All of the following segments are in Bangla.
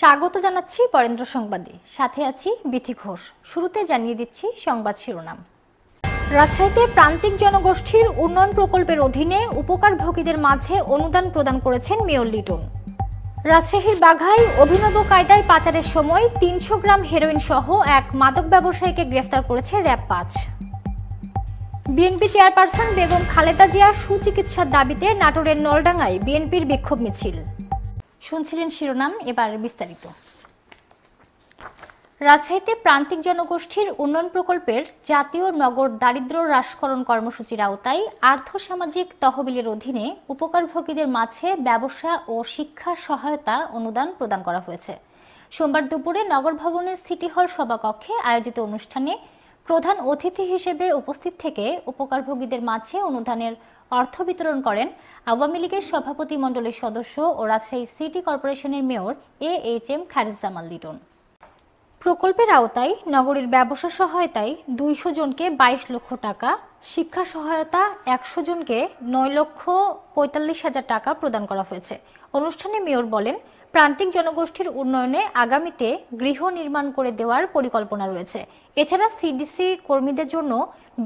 স্বাগত জানাচ্ছি বরেন্দ্র সংবাদে সাথে আছি বিথি ঘোষ শুরুতে জানিয়ে দিচ্ছি সংবাদ শিরোনাম রাজশাহীতে প্রান্তিক জনগোষ্ঠীর উন্নয়ন প্রকল্পের অধীনে উপকার ভোগীদের মাঝে অনুদান প্রদান করেছেন মেয়র লিটন রাজশাহীর বাঘাই অভিনব কায়দায় পাচারের সময় তিনশো গ্রাম হেরোইন সহ এক মাদক ব্যবসায়ীকে গ্রেফতার করেছে র্যাব পাঁচ বিএনপি চেয়ারপারসন বেগম খালেদা জিয়ার সুচিকিৎসার দাবিতে নাটোরের নলডাঙ্গায় বিএনপির বিক্ষোভ মিছিল শুনছিলেন শিরোনাম এবার বিস্তারিত রাজশাহীতে প্রান্তিক জনগোষ্ঠীর উন্নয়ন প্রকল্পের জাতীয় নগর দারিদ্র হ্রাসকরণ কর্মসূচির আওতায় আর্থসামাজিক তহবিলের অধীনে উপকারভোগীদের মাঝে ব্যবসা ও শিক্ষা সহায়তা অনুদান প্রদান করা হয়েছে সোমবার দুপুরে নগর ভবনের সিটি হল সভাকক্ষে আয়োজিত অনুষ্ঠানে প্রধান অতিথি হিসেবে উপস্থিত থেকে উপকারভোগীদের মাঝে অনুদানের অর্থ বিতরণ করেন আওয়ামী লীগের সভাপতি মণ্ডলের সদস্য ও রাজশাহী সিটি কর্পোরেশনের mayor A H M Khairuzzaman Liton প্রকল্পের আওতায় নগরীর ব্যবসা সহায়তায় দুইশো জনকে বাইশ লক্ষ টাকা শিক্ষা সহায়তা একশো জনকে নয় লক্ষ পঁয়তাল্লিশ হাজার টাকা প্রদান করা হয়েছে অনুষ্ঠানে মেয়র বলেন প্রান্তিক জনগোষ্ঠীর উন্নয়নে আগামীতে গৃহ নির্মাণ করে দেওয়ার পরিকল্পনা রয়েছে এছাড়া সিডিসি কর্মীদের জন্য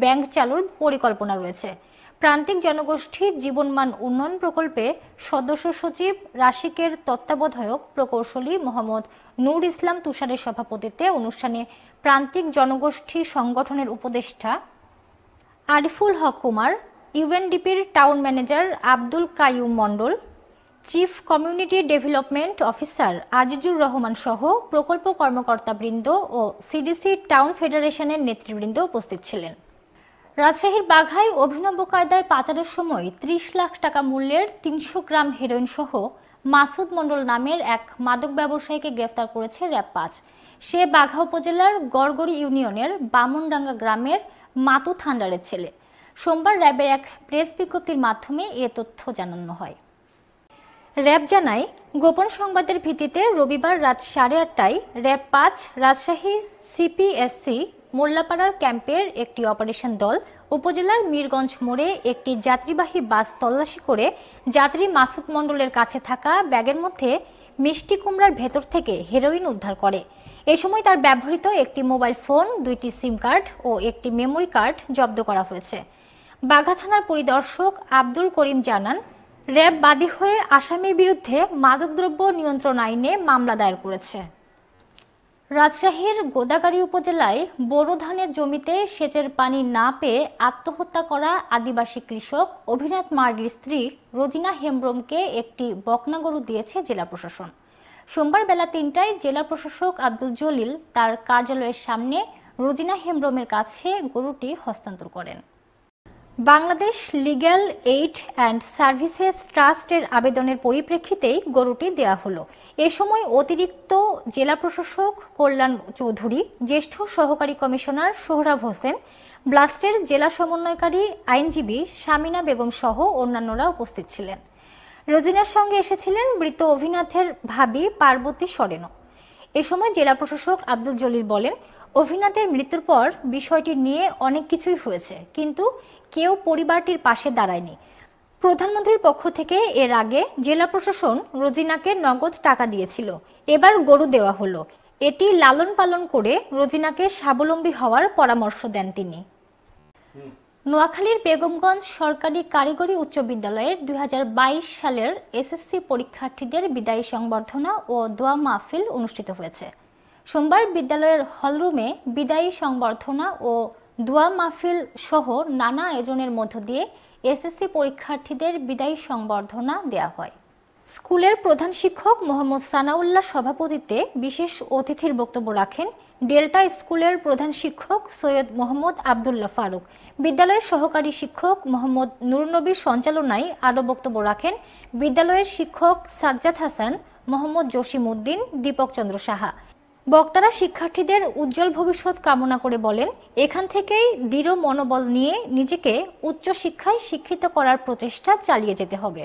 ব্যাংক চালুর পরিকল্পনা রয়েছে প্রান্তিক জনগোষ্ঠী জীবনমান উন্নয়ন প্রকল্পে সদস্য সচিব রাশিকের তত্ত্বাবধায়ক প্রকৌশলী মোহাম্মদ নূর ইসলাম তুষারের সভাপতিত্বে অনুষ্ঠানে প্রান্তিক জনগোষ্ঠী সংগঠনের উপদেষ্টা আরিফুল হক কুমার ইউএনডিপির town manager Abdul Kaium Mondal chief community development officer Azizur Rahman সহ প্রকল্প কর্মকর্তাবৃন্দ ও সিডিসি টাউন ফেডারেশনের নেতৃবৃন্দ উপস্থিত ছিলেন রাজশাহীর বাঘায় অভিনব কায়দায় পাচারের সময় ত্রিশ লাখ টাকা মূল্যের তিনশো গ্রাম হেরোইন সহ মাসুদ মণ্ডল নামের এক মাদক ব্যবসায়ীকে গ্রেফতার করেছে র্যাব পাঁচ সে বাঘা উপজেলার গড়গড়ি ইউনিয়নের বামনডাঙ্গা গ্রামের মাতু থান্ডারের ছেলে সোমবার র্যাবের এক প্রেস বিজ্ঞপ্তির মাধ্যমে এ তথ্য জানানো হয় র্যাব জানায় গোপন সংবাদের ভিত্তিতে রবিবার রাত সাড়ে আটটায় র্যাব পাঁচ রাজশাহী সিপিএসসি মোল্লাপাড়ার ক্যাম্পের একটি অপারেশন দল উপজেলার মীরগঞ্জ মোড়ে একটি যাত্রীবাহী বাস তল্লাশি করে যাত্রী মাসুদ মণ্ডলের কাছে থাকা ব্যাগের মধ্যে মিষ্টি কুমড়ার ভেতর থেকে হেরোইন উদ্ধার করে এ সময় তার ব্যবহৃত একটি মোবাইল ফোন দুইটি সিম কার্ড ও একটি মেমোরি কার্ড জব্দ করা হয়েছে বাঘা থানার পরিদর্শক আব্দুল করিম জানান র্যাব বাদী হয়ে আসামির বিরুদ্ধে মাদকদ্রব্য নিয়ন্ত্রণ আইনে মামলা দায়ের করেছে রাজশাহীর গোদাগাড়ি উপজেলায় বোরো ধানের জমিতে সেচের পানি না পেয়ে আত্মহত্যা করা আদিবাসী কৃষক অভিনাথ মার্ডির স্ত্রী রোজিনা হেমব্রমকে একটি বকনাগরু দিয়েছে জেলা প্রশাসন সোমবার বেলা তিনটায় জেলা প্রশাসক আব্দুল জলিল তার কার্যালয়ের সামনে রোজিনা হেমব্রমের কাছে গরুটি হস্তান্তর করেন Bangladesh legal aid and services ট্রাস্টের আবেদনের পরিপ্রেক্ষিতেই গরুটি দেয়া হলো এ সময় অতিরিক্ত জেলা প্রশাসক কল্যাণ চৌধুরী জ্যেষ্ঠ সহকারী কমিশনার সোহরাব হোসেন ব্লাস্টের জেলা সমন্বয়কারী আইনজীবী শামিনা বেগম সহ অন্যান্যরা উপস্থিত ছিলেন রোজিনার সঙ্গে এসেছিলেন মৃত অভিনাথের ভাবি পার্বতী সরেন এ সময় জেলা প্রশাসক আব্দুল জলিল বলেন অভিনাথের মৃত্যুর পর বিষয়টি নিয়ে অনেক কিছুই হয়েছে কিন্তু কেউ পরিবারটির পাশে দাঁড়ায়নি প্রধানমন্ত্রীর পক্ষ থেকে এর আগে জেলা প্রশাসন রোজিনাকে নগদ টাকা দিয়েছিল এবার গরু দেওয়া হলো এটি লালন পালন করে রোজিনাকে স্বাবলম্বী হওয়ার পরামর্শ দেন তিনি নোয়াখালীর বেগমগঞ্জ সরকারি কারিগরি উচ্চ বিদ্যালয়ের দুই সালের এসএসসি পরীক্ষার্থীদের বিদায়ী সংবর্ধনা ও দোয়া মাহফিল অনুষ্ঠিত হয়েছে সোমবার বিদ্যালয়ের হলরুমে বিদায়ী সংবর্ধনা ও দোয়া মাহফিল সহ নানা আয়োজনের মধ্য দিয়ে এসএসসি পরীক্ষার্থীদের বিদায়ী সংবর্ধনা দেয়া হয় স্কুলের প্রধান শিক্ষক মোহাম্মদ সানাউল্লাহ সভাপতিত্বে বিশেষ অতিথির বক্তব্য রাখেন ডেল্টা স্কুলের প্রধান শিক্ষক সৈয়দ মোহাম্মদ আবদুল্লাহ ফারুক বিদ্যালয়ের সহকারী শিক্ষক মোহাম্মদ নুরনবীর সঞ্চালনায় আরও বক্তব্য রাখেন বিদ্যালয়ের শিক্ষক সাজ্জাদ হাসান মোহাম্মদ জসিম উদ্দিন দীপক চন্দ্র সাহা বক্তারা শিক্ষার্থীদের উজ্জ্বল ভবিষ্যৎ কামনা করে বলেন এখান থেকেই দৃঢ় মনোবল নিয়ে নিজেকে উচ্চ শিক্ষায় শিক্ষিত করার প্রচেষ্টা চালিয়ে যেতে হবে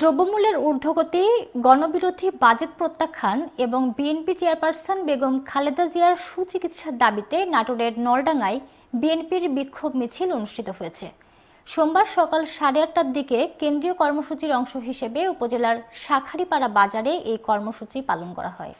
দ্রব্যমূল্যের ঊর্ধ্বগতি গণবিরোধী বাজেট প্রত্যাখ্যান এবং বিএনপি চেয়ারপারসন বেগম খালেদা জিয়ার সুচিকিৎসার দাবিতে নাটোরের নলডাঙ্গায় বিএনপির বিক্ষোভ মিছিল অনুষ্ঠিত হয়েছে সোমবার সকাল সাড়ে আটটার দিকে কেন্দ্রীয় কর্মসূচির অংশ হিসেবে উপজেলার শাখারিপাড়া বাজারে এই কর্মসূচি পালন করা হয়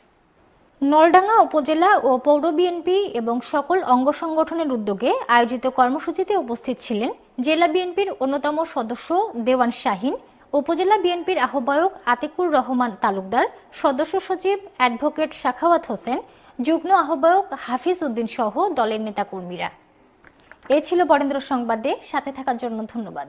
নলডাঙ্গা উপজেলা ও পৌর বিএনপি এবং সকল অঙ্গ সংগঠনের উদ্যোগে আয়োজিত কর্মসূচিতে উপস্থিত ছিলেন জেলা বিএনপির অন্যতম সদস্য দেওয়ান শাহিন উপজেলা বিএনপির আহ্বায়ক আতিকুর রহমান তালুকদার সদস্য সচিব অ্যাডভোকেট শাখাওয়াত হোসেন যুগ্ম আহ্বায়ক হাফিজ উদ্দিন সহ দলের নেতাকর্মীরা এ ছিল বরেন্দ্র সংবাদে সাথে থাকার জন্য ধন্যবাদ